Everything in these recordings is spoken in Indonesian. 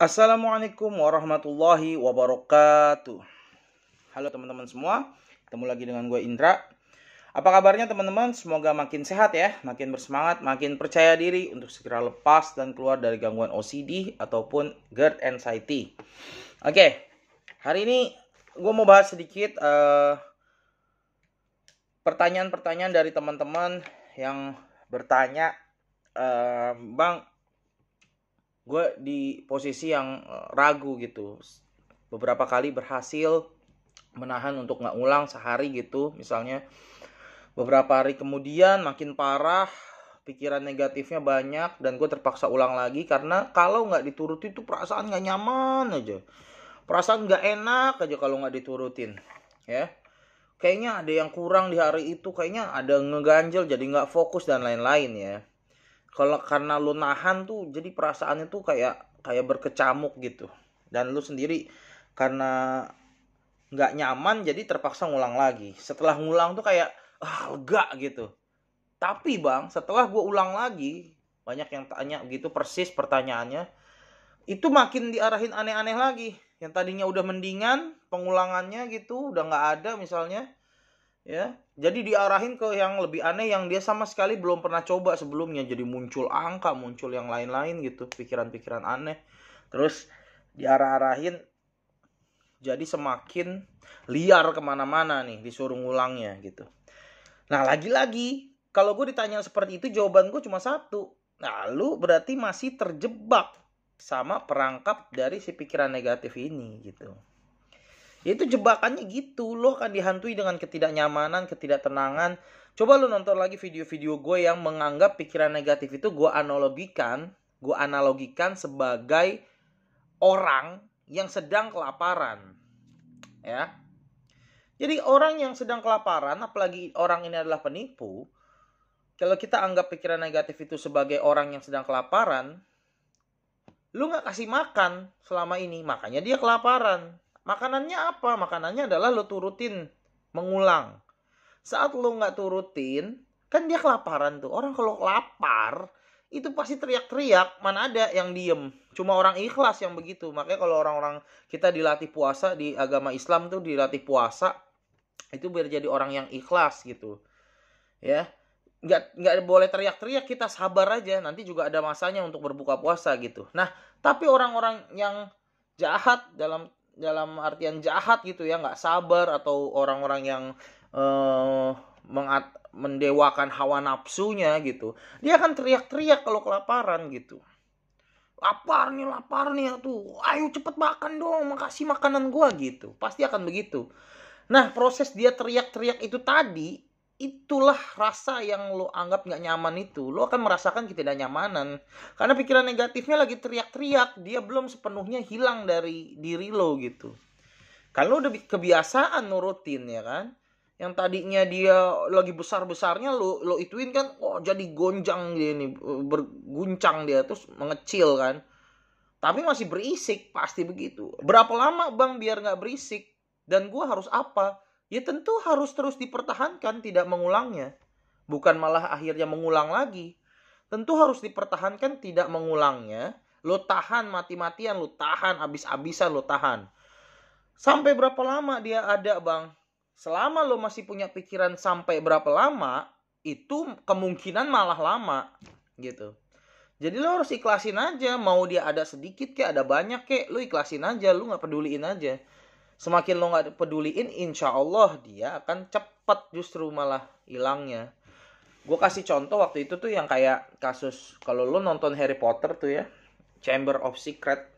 Assalamualaikum warahmatullahi wabarakatuh. Halo teman-teman semua, ketemu lagi dengan gue Indra. Apa kabarnya teman-teman? Semoga makin sehat ya, makin bersemangat, makin percaya diri untuk segera lepas dan keluar dari gangguan OCD ataupun GERD anxiety. Oke, hari ini gue mau bahas sedikit pertanyaan eh, pertanyaan-pertanyaan dari teman-teman yang bertanya, uh, Bang, gue di posisi yang eh, ragu gitu beberapa kali berhasil menahan untuk nggak ulang sehari gitu misalnya beberapa hari kemudian makin parah pikiran negatifnya banyak dan gue terpaksa ulang lagi karena kalau nggak dituruti itu perasaan nggak nyaman aja perasaan nggak enak aja kalau nggak diturutin ya kayaknya ada yang kurang di hari itu kayaknya ada ngeganjel jadi nggak fokus dan lain-lain ya kalau karena lu nahan tuh jadi perasaannya tuh kayak kayak berkecamuk gitu dan lu sendiri karena nggak nyaman jadi terpaksa ngulang lagi setelah ngulang tuh kayak ah lega gitu tapi bang setelah gue ulang lagi banyak yang tanya gitu persis pertanyaannya itu makin diarahin aneh-aneh lagi yang tadinya udah mendingan pengulangannya gitu udah nggak ada misalnya ya jadi diarahin ke yang lebih aneh yang dia sama sekali belum pernah coba sebelumnya jadi muncul angka muncul yang lain-lain gitu pikiran-pikiran aneh terus diarah-arahin jadi semakin liar kemana-mana nih disuruh ngulangnya gitu nah lagi-lagi kalau gue ditanya seperti itu jawaban gue cuma satu nah lu berarti masih terjebak sama perangkap dari si pikiran negatif ini gitu itu jebakannya gitu, loh akan dihantui dengan ketidaknyamanan, ketidaktenangan. Coba lo nonton lagi video-video gue yang menganggap pikiran negatif itu gue analogikan, gue analogikan sebagai orang yang sedang kelaparan. Ya. Jadi orang yang sedang kelaparan, apalagi orang ini adalah penipu, kalau kita anggap pikiran negatif itu sebagai orang yang sedang kelaparan, lu nggak kasih makan selama ini, makanya dia kelaparan. Makanannya apa? Makanannya adalah lo turutin, mengulang. Saat lo nggak turutin, kan dia kelaparan tuh. Orang kalau lapar, itu pasti teriak-teriak mana ada yang diem cuma orang ikhlas yang begitu makanya kalau orang-orang kita dilatih puasa di agama Islam tuh dilatih puasa itu biar jadi orang yang ikhlas gitu ya nggak nggak boleh teriak-teriak kita sabar aja nanti juga ada masanya untuk berbuka puasa gitu nah tapi orang-orang yang jahat dalam dalam artian jahat gitu ya nggak sabar atau orang-orang yang uh, mengat mendewakan hawa nafsunya gitu dia akan teriak-teriak kalau kelaparan gitu lapar nih lapar nih tuh ayo cepet makan dong makasih makanan gua gitu pasti akan begitu nah proses dia teriak-teriak itu tadi itulah rasa yang lo anggap nggak nyaman itu lo akan merasakan ketidaknyamanan karena pikiran negatifnya lagi teriak-teriak dia belum sepenuhnya hilang dari diri lo gitu kalau udah kebiasaan nurutin ya kan yang tadinya dia lagi besar besarnya lo lo ituin kan oh jadi gonjang dia nih e, berguncang dia terus mengecil kan tapi masih berisik pasti begitu berapa lama bang biar nggak berisik dan gue harus apa ya tentu harus terus dipertahankan tidak mengulangnya. Bukan malah akhirnya mengulang lagi. Tentu harus dipertahankan tidak mengulangnya. Lo tahan mati-matian, lo tahan abis-abisan, lo tahan. Sampai berapa lama dia ada bang? Selama lo masih punya pikiran sampai berapa lama, itu kemungkinan malah lama gitu. Jadi lo harus ikhlasin aja, mau dia ada sedikit kayak ada banyak kayak lo ikhlasin aja, lo gak peduliin aja semakin lo nggak peduliin insya Allah dia akan cepet justru malah hilangnya gue kasih contoh waktu itu tuh yang kayak kasus kalau lo nonton Harry Potter tuh ya Chamber of Secret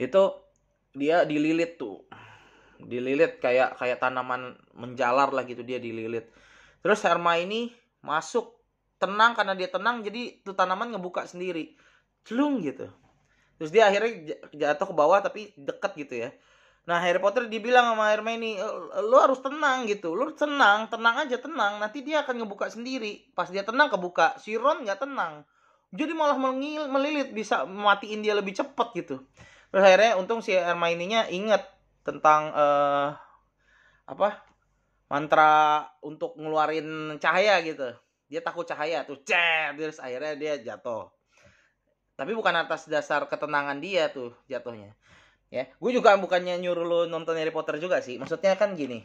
itu dia dililit tuh dililit kayak kayak tanaman menjalar lah gitu dia dililit terus Herma ini masuk tenang karena dia tenang jadi tuh tanaman ngebuka sendiri celung gitu terus dia akhirnya jatuh ke bawah tapi deket gitu ya Nah Harry Potter dibilang sama Hermione, eh, lo harus tenang gitu, lo tenang, tenang aja tenang. Nanti dia akan ngebuka sendiri. Pas dia tenang kebuka, si Ron nggak tenang. Jadi malah mengil, melilit bisa matiin dia lebih cepet gitu. Terus akhirnya untung si Hermione-nya inget tentang uh, apa mantra untuk ngeluarin cahaya gitu. Dia takut cahaya tuh, cet, terus akhirnya dia jatuh. Tapi bukan atas dasar ketenangan dia tuh jatuhnya ya gue juga bukannya nyuruh lo nonton Harry Potter juga sih maksudnya kan gini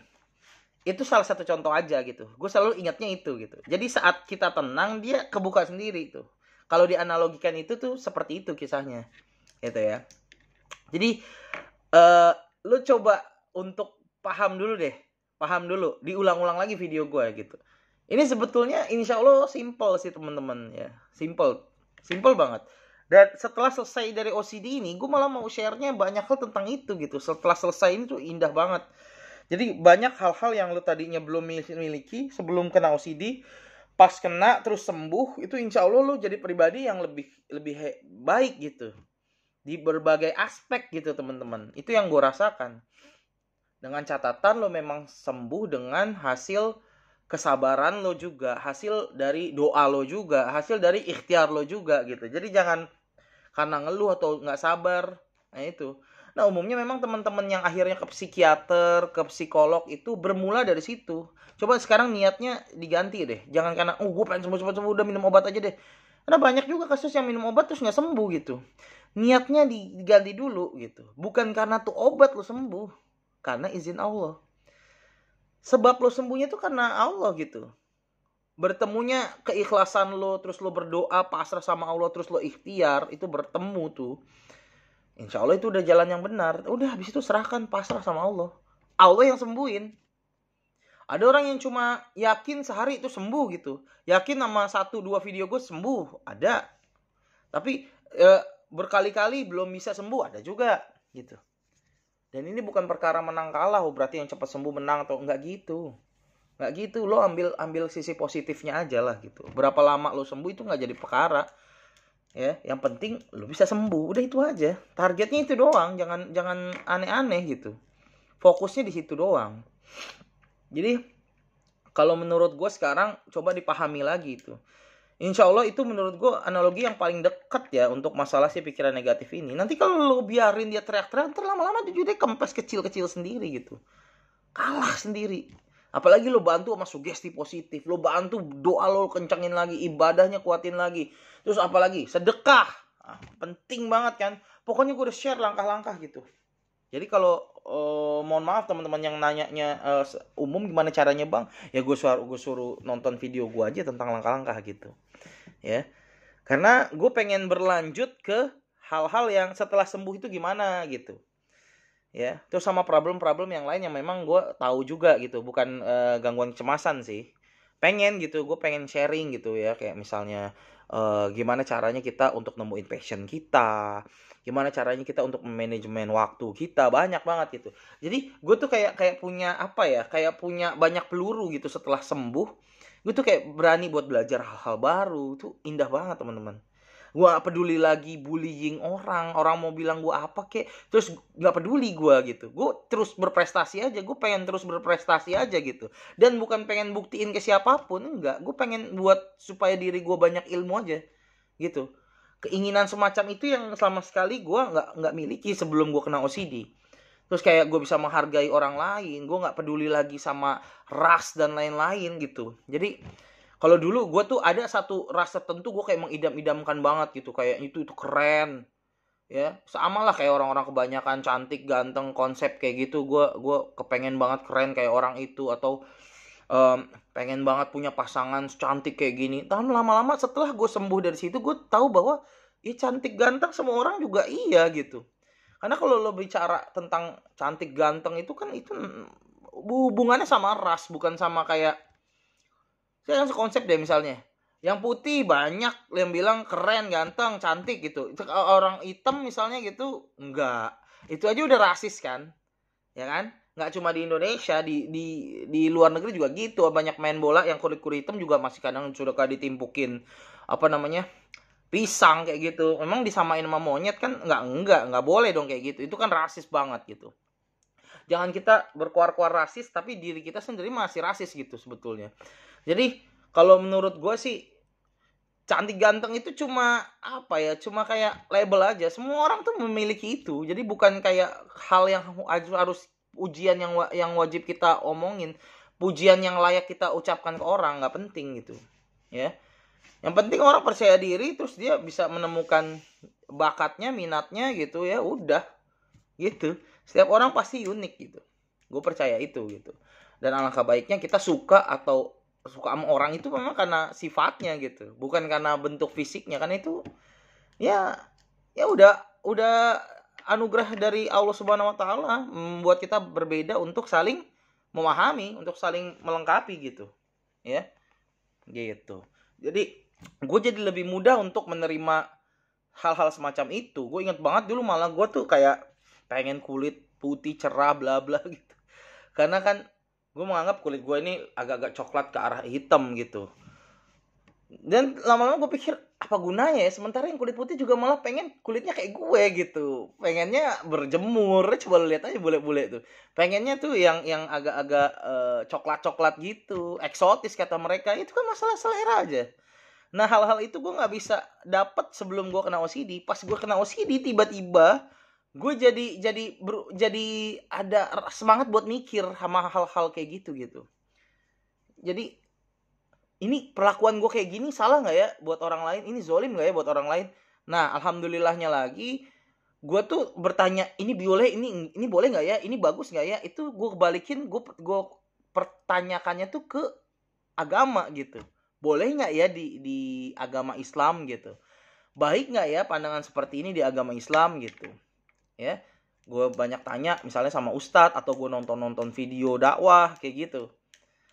itu salah satu contoh aja gitu gue selalu ingatnya itu gitu jadi saat kita tenang dia kebuka sendiri itu, kalau dianalogikan itu tuh seperti itu kisahnya itu ya jadi uh, eh, lo coba untuk paham dulu deh paham dulu diulang-ulang lagi video gue gitu ini sebetulnya insya Allah simple sih teman-teman ya simple simple banget dan setelah selesai dari OCD ini gue malah mau sharenya banyak hal tentang itu gitu setelah selesai ini tuh indah banget jadi banyak hal-hal yang lo tadinya belum miliki sebelum kena OCD pas kena terus sembuh itu insya Allah lo jadi pribadi yang lebih lebih baik gitu di berbagai aspek gitu teman-teman itu yang gue rasakan dengan catatan lo memang sembuh dengan hasil kesabaran lo juga hasil dari doa lo juga hasil dari ikhtiar lo juga gitu jadi jangan karena ngeluh atau nggak sabar nah itu nah umumnya memang teman-teman yang akhirnya ke psikiater ke psikolog itu bermula dari situ coba sekarang niatnya diganti deh jangan karena oh uh, gue pengen sembuh cepat sembuh udah minum obat aja deh karena banyak juga kasus yang minum obat terus nggak sembuh gitu niatnya diganti dulu gitu bukan karena tuh obat lo sembuh karena izin Allah sebab lo sembuhnya tuh karena Allah gitu bertemunya keikhlasan lo terus lo berdoa pasrah sama Allah terus lo ikhtiar itu bertemu tuh Insya Allah itu udah jalan yang benar udah habis itu serahkan pasrah sama Allah Allah yang sembuhin ada orang yang cuma yakin sehari itu sembuh gitu yakin sama satu dua video gue sembuh ada tapi e, berkali-kali belum bisa sembuh ada juga gitu dan ini bukan perkara menang kalah oh, berarti yang cepat sembuh menang atau enggak gitu nggak gitu lo ambil ambil sisi positifnya aja lah gitu berapa lama lo sembuh itu nggak jadi perkara ya yang penting lo bisa sembuh udah itu aja targetnya itu doang jangan jangan aneh-aneh gitu fokusnya di situ doang jadi kalau menurut gue sekarang coba dipahami lagi itu Insya Allah itu menurut gue analogi yang paling dekat ya untuk masalah si pikiran negatif ini. Nanti kalau lo biarin dia teriak-teriak, terlama-lama dia jadi kempes kecil-kecil sendiri gitu. Kalah sendiri Apalagi lo bantu sama sugesti positif, lo bantu doa lo kencangin lagi, ibadahnya kuatin lagi. Terus apalagi sedekah, nah, penting banget kan. Pokoknya gue udah share langkah-langkah gitu. Jadi kalau uh, mohon maaf teman-teman yang nanyanya uh, umum gimana caranya bang, ya gue suruh gue suruh nonton video gue aja tentang langkah-langkah gitu, ya. Karena gue pengen berlanjut ke hal-hal yang setelah sembuh itu gimana gitu ya terus sama problem-problem yang lain yang memang gue tahu juga gitu bukan uh, gangguan cemasan sih pengen gitu gue pengen sharing gitu ya kayak misalnya uh, gimana caranya kita untuk nemuin passion kita gimana caranya kita untuk manajemen waktu kita banyak banget gitu jadi gue tuh kayak kayak punya apa ya kayak punya banyak peluru gitu setelah sembuh gue tuh kayak berani buat belajar hal-hal baru tuh indah banget teman-teman gue peduli lagi bullying orang orang mau bilang gue apa kek terus nggak peduli gue gitu gue terus berprestasi aja gue pengen terus berprestasi aja gitu dan bukan pengen buktiin ke siapapun enggak gue pengen buat supaya diri gue banyak ilmu aja gitu keinginan semacam itu yang sama sekali gue nggak nggak miliki sebelum gue kena OCD terus kayak gue bisa menghargai orang lain gue nggak peduli lagi sama ras dan lain-lain gitu jadi kalau dulu gue tuh ada satu ras tertentu gue kayak mengidam-idamkan banget gitu kayak itu itu keren ya sama lah kayak orang-orang kebanyakan cantik ganteng konsep kayak gitu gue gue kepengen banget keren kayak orang itu atau um, pengen banget punya pasangan cantik kayak gini tahun lama-lama setelah gue sembuh dari situ gue tahu bahwa ya cantik ganteng semua orang juga iya gitu karena kalau lo bicara tentang cantik ganteng itu kan itu mm, hubungannya sama ras bukan sama kayak saya langsung konsep deh misalnya yang putih banyak yang bilang keren ganteng cantik gitu itu orang hitam misalnya gitu enggak itu aja udah rasis kan ya kan nggak cuma di Indonesia di di di luar negeri juga gitu banyak main bola yang kulit kulit hitam juga masih kadang sudah kayak ditimpukin apa namanya pisang kayak gitu memang disamain sama monyet kan nggak enggak nggak boleh dong kayak gitu itu kan rasis banget gitu jangan kita berkuar-kuar rasis tapi diri kita sendiri masih rasis gitu sebetulnya jadi kalau menurut gue sih cantik ganteng itu cuma apa ya cuma kayak label aja semua orang tuh memiliki itu jadi bukan kayak hal yang harus ujian yang yang wajib kita omongin pujian yang layak kita ucapkan ke orang nggak penting gitu ya yang penting orang percaya diri terus dia bisa menemukan bakatnya minatnya gitu ya udah gitu setiap orang pasti unik gitu gue percaya itu gitu dan alangkah baiknya kita suka atau suka sama orang itu memang karena sifatnya gitu bukan karena bentuk fisiknya karena itu ya ya udah udah anugerah dari Allah Subhanahu wa taala membuat kita berbeda untuk saling memahami, untuk saling melengkapi gitu. Ya. Gitu. Jadi gue jadi lebih mudah untuk menerima hal-hal semacam itu. Gue inget banget dulu malah gue tuh kayak pengen kulit putih cerah bla bla gitu. Karena kan gue menganggap kulit gue ini agak-agak coklat ke arah hitam gitu dan lama-lama gue pikir apa gunanya ya sementara yang kulit putih juga malah pengen kulitnya kayak gue gitu pengennya berjemur coba lihat aja bule-bule tuh pengennya tuh yang yang agak-agak uh, coklat-coklat gitu eksotis kata mereka itu kan masalah selera aja nah hal-hal itu gue nggak bisa dapat sebelum gue kena OCD pas gue kena OCD tiba-tiba gue jadi jadi ber, jadi ada semangat buat mikir sama hal-hal kayak gitu gitu jadi ini perlakuan gue kayak gini salah nggak ya buat orang lain ini zolim nggak ya buat orang lain nah alhamdulillahnya lagi gue tuh bertanya ini boleh ini ini boleh nggak ya ini bagus nggak ya itu gue kebalikin gue gue pertanyakannya tuh ke agama gitu boleh nggak ya di di agama Islam gitu baik nggak ya pandangan seperti ini di agama Islam gitu ya gue banyak tanya misalnya sama ustadz atau gue nonton nonton video dakwah kayak gitu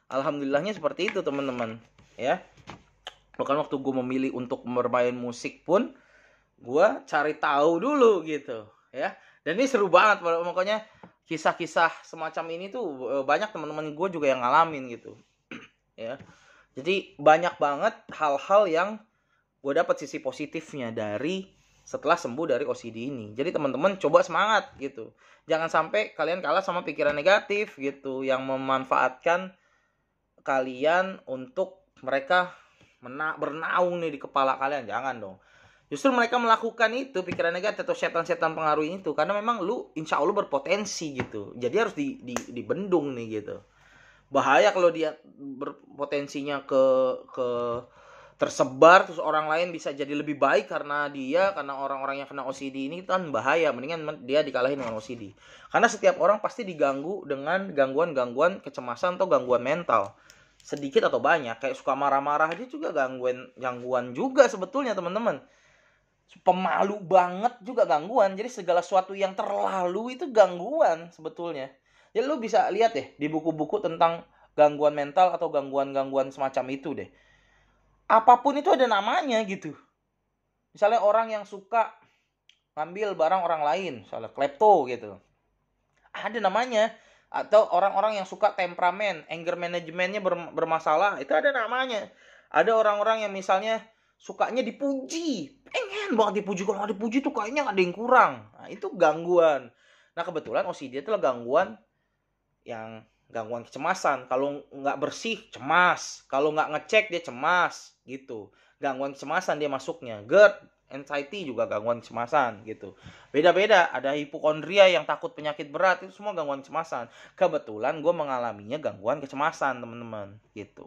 alhamdulillahnya seperti itu teman-teman ya bahkan waktu gue memilih untuk bermain musik pun gue cari tahu dulu gitu ya dan ini seru banget pokoknya kisah-kisah semacam ini tuh e, banyak teman-teman gue juga yang ngalamin gitu ya jadi banyak banget hal-hal yang gue dapat sisi positifnya dari setelah sembuh dari OCD ini. Jadi teman-teman coba semangat gitu. Jangan sampai kalian kalah sama pikiran negatif gitu yang memanfaatkan kalian untuk mereka mena bernaung nih di kepala kalian. Jangan dong. Justru mereka melakukan itu pikiran negatif atau setan-setan pengaruh itu karena memang lu insya Allah berpotensi gitu. Jadi harus di, di, dibendung nih gitu. Bahaya kalau dia berpotensinya ke ke tersebar terus orang lain bisa jadi lebih baik karena dia karena orang-orang yang kena OCD ini kan bahaya mendingan dia dikalahin dengan OCD karena setiap orang pasti diganggu dengan gangguan-gangguan kecemasan atau gangguan mental sedikit atau banyak kayak suka marah-marah aja juga gangguan gangguan juga sebetulnya teman-teman pemalu banget juga gangguan jadi segala sesuatu yang terlalu itu gangguan sebetulnya ya lu bisa lihat deh di buku-buku tentang gangguan mental atau gangguan-gangguan semacam itu deh apapun itu ada namanya gitu. Misalnya orang yang suka ngambil barang orang lain, misalnya klepto gitu. Ada namanya. Atau orang-orang yang suka temperamen, anger manajemennya bermasalah, itu ada namanya. Ada orang-orang yang misalnya sukanya dipuji, pengen banget dipuji. Kalau nggak dipuji tuh kayaknya ada yang kurang. Nah, itu gangguan. Nah kebetulan OCD itu adalah gangguan yang gangguan kecemasan. Kalau nggak bersih, cemas. Kalau nggak ngecek, dia cemas gitu gangguan kecemasan dia masuknya GERD anxiety juga gangguan kecemasan gitu beda-beda ada hipokondria yang takut penyakit berat itu semua gangguan kecemasan kebetulan gue mengalaminya gangguan kecemasan teman-teman gitu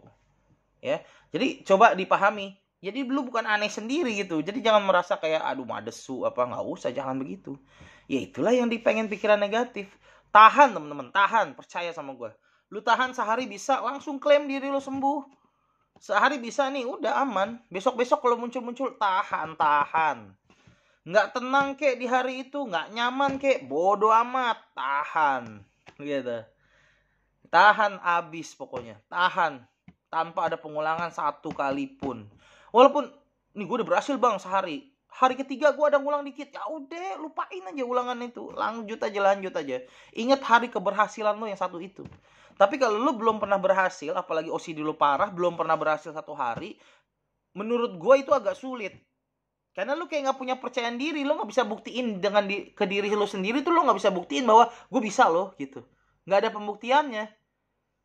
ya jadi coba dipahami jadi lu bukan aneh sendiri gitu jadi jangan merasa kayak aduh madesu apa nggak usah jangan begitu ya itulah yang dipengen pikiran negatif tahan teman-teman tahan percaya sama gue lu tahan sehari bisa langsung klaim diri lu sembuh sehari bisa nih udah aman besok besok kalau muncul muncul tahan tahan nggak tenang kek di hari itu nggak nyaman kek bodoh amat tahan gitu tahan abis pokoknya tahan tanpa ada pengulangan satu kali pun walaupun nih gue udah berhasil bang sehari hari ketiga gue ada ngulang dikit ya udah lupain aja ulangan itu lanjut aja lanjut aja ingat hari keberhasilan lo yang satu itu tapi kalau lu belum pernah berhasil, apalagi OCD lu parah, belum pernah berhasil satu hari, menurut gue itu agak sulit. Karena lu kayak nggak punya percayaan diri, lu nggak bisa buktiin dengan di, ke diri lu sendiri tuh lu nggak bisa buktiin bahwa gue bisa loh gitu. Nggak ada pembuktiannya.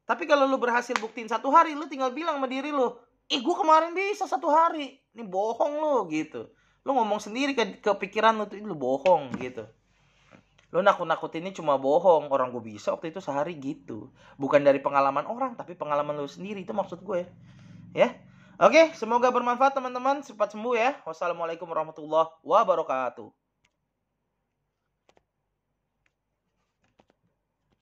Tapi kalau lu berhasil buktiin satu hari, lu tinggal bilang sama diri lu, ih gue kemarin bisa satu hari, ini bohong lo gitu. Lu ngomong sendiri ke, ke pikiran lu tuh, lu bohong gitu lo nakut-nakut ini cuma bohong orang gue bisa waktu itu sehari gitu bukan dari pengalaman orang tapi pengalaman lo sendiri itu maksud gue ya. ya oke semoga bermanfaat teman-teman cepat sembuh ya wassalamualaikum warahmatullahi wabarakatuh